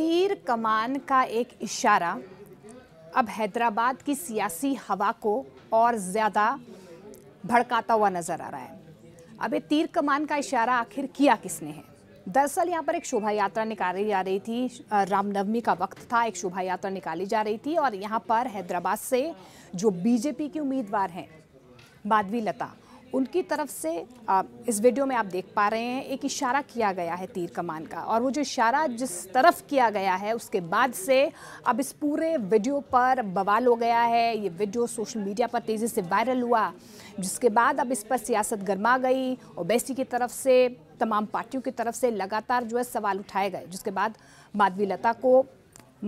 तीर कमान का एक इशारा अब हैदराबाद की सियासी हवा को और ज़्यादा भड़काता हुआ नज़र आ रहा है अब ये तीर कमान का इशारा आखिर किया किसने है दरअसल यहाँ पर एक शोभा यात्रा निकाली जा रही थी रामनवमी का वक्त था एक शोभा यात्रा निकाली जा रही थी और यहाँ पर हैदराबाद से जो बीजेपी के उम्मीदवार हैं माधवी लता उनकी तरफ से इस वीडियो में आप देख पा रहे हैं एक इशारा किया गया है तीर कमान का और वो जो इशारा जिस तरफ किया गया है उसके बाद से अब इस पूरे वीडियो पर बवाल हो गया है ये वीडियो सोशल मीडिया पर तेज़ी से वायरल हुआ जिसके बाद अब इस पर सियासत गर्मा गई ओबेसी की तरफ से तमाम पार्टियों की तरफ से लगातार जो है सवाल उठाए गए जिसके बाद माधवी लता को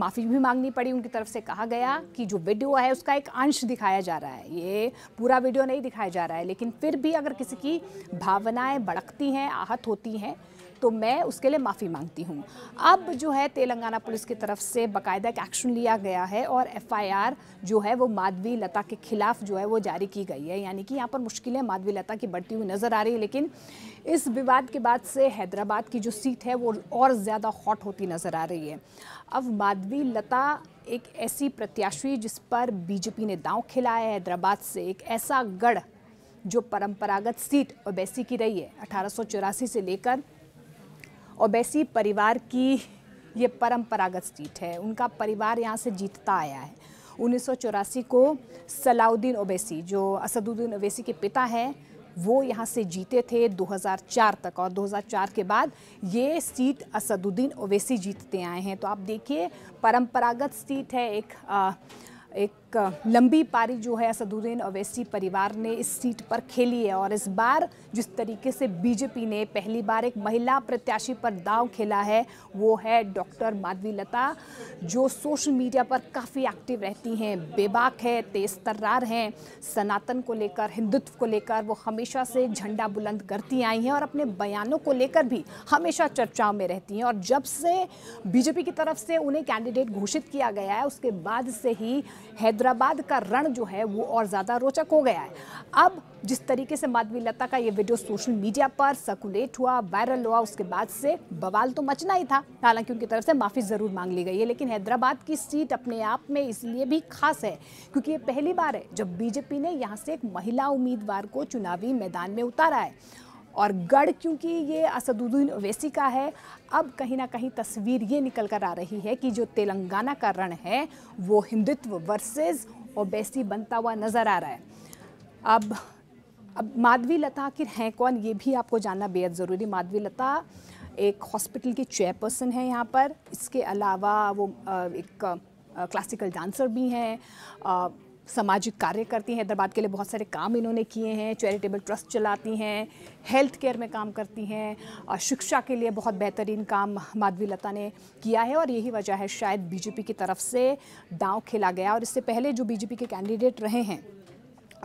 माफ़ी भी मांगनी पड़ी उनकी तरफ से कहा गया कि जो वीडियो है उसका एक अंश दिखाया जा रहा है ये पूरा वीडियो नहीं दिखाया जा रहा है लेकिन फिर भी अगर किसी की भावनाएं भड़कती हैं आहत होती हैं तो मैं उसके लिए माफ़ी मांगती हूँ अब जो है तेलंगाना पुलिस की तरफ से बाकायदा एक एक्शन लिया गया है और एफआईआर जो है वो माधवी लता के खिलाफ जो है वो जारी की गई है यानी कि यहाँ पर मुश्किलें माधवी लता की बढ़ती हुई नज़र आ रही है लेकिन इस विवाद के बाद से हैदराबाद की जो सीट है वो और ज़्यादा हॉट होती नज़र आ रही है अब माधवी लता एक ऐसी प्रत्याशी जिस पर बीजेपी ने दांव खिलाया है हैदराबाद से एक ऐसा गढ़ जो परंपरागत सीट ओबेसी की रही है अठारह से लेकर ओबैसी परिवार की ये परंपरागत सीट है उनका परिवार यहाँ से जीतता आया है उन्नीस को सलाउद्दीन ओबैसी जो असदुद्दीन ओवैसी के पिता हैं वो यहाँ से जीते थे 2004 तक और 2004 के बाद ये सीट असदुद्दीन ओवैसी जीतते आए हैं तो आप देखिए परंपरागत सीट है एक आ, एक एक लंबी पारी जो है असदुद्दीन अवैसी परिवार ने इस सीट पर खेली है और इस बार जिस तरीके से बीजेपी ने पहली बार एक महिला प्रत्याशी पर दाव खेला है वो है डॉक्टर माधवी लता जो सोशल मीडिया पर काफ़ी एक्टिव रहती हैं बेबाक है तेज तर्रार हैं सनातन को लेकर हिंदुत्व को लेकर वो हमेशा से झंडा बुलंद करती आई हैं और अपने बयानों को लेकर भी हमेशा चर्चाओं में रहती हैं और जब से बीजेपी की तरफ से उन्हें कैंडिडेट घोषित किया गया है उसके बाद से ही हैदर हैदराबाद का रण जो है वो और ज़्यादा रोचक हो गया है अब जिस तरीके से माधवी लता का ये वीडियो सोशल मीडिया पर सर्कुलेट हुआ वायरल हुआ उसके बाद से बवाल तो मचना ही था हालांकि उनकी तरफ से माफ़ी ज़रूर मांग ली गई है लेकिन हैदराबाद की सीट अपने आप में इसलिए भी खास है क्योंकि ये पहली बार है जब बीजेपी ने यहाँ से एक महिला उम्मीदवार को चुनावी मैदान में उतारा है और गढ़ क्योंकि ये असदुद्दीन ओवैसी का है अब कहीं ना कहीं तस्वीर ये निकल कर आ रही है कि जो तेलंगाना का रण है वो हिंदुत्व वर्सेस ओबैसी बनता हुआ नज़र आ रहा है अब अब माधवी लता आखिर हैं कौन ये भी आपको जानना बेहद ज़रूरी माधवी लता एक हॉस्पिटल की चेयरपर्सन है यहाँ पर इसके अलावा वो एक क्लासिकल डांसर भी हैं सामाजिक कार्य करती हैं हैदराबाद के लिए बहुत सारे काम इन्होंने किए हैं चैरिटेबल ट्रस्ट चलाती हैं हेल्थ केयर में काम करती हैं और शिक्षा के लिए बहुत बेहतरीन काम माधवी लता ने किया है और यही वजह है शायद बीजेपी की तरफ से दांव खेला गया और इससे पहले जो बीजेपी के कैंडिडेट रहे हैं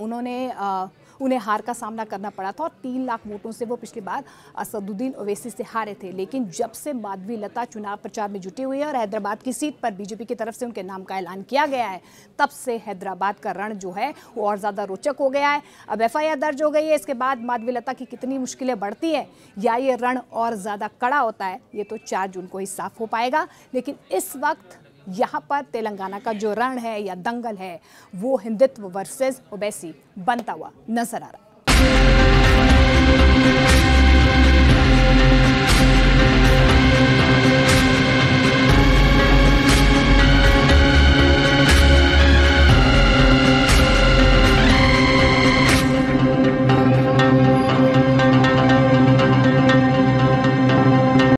उन्होंने आ, उन्हें हार का सामना करना पड़ा था और तीन लाख वोटों से वो पिछली बार असदुद्दीन ओवैसी से हारे थे लेकिन जब से माधवी लता चुनाव प्रचार में जुटी हुई है और हैदराबाद की सीट पर बीजेपी की तरफ से उनके नाम का ऐलान किया गया है तब से हैदराबाद का रण जो है वो और ज़्यादा रोचक हो गया है अब एफ दर्ज हो गई है इसके बाद माधवी लता की कितनी मुश्किलें बढ़ती हैं या ये रण और ज़्यादा कड़ा होता है ये तो चार जून को ही साफ हो पाएगा लेकिन इस वक्त यहाँ पर तेलंगाना का जो रण है या दंगल है वो हिंदुत्व वर्सेस ओबैसी बनता हुआ नजर आ रहा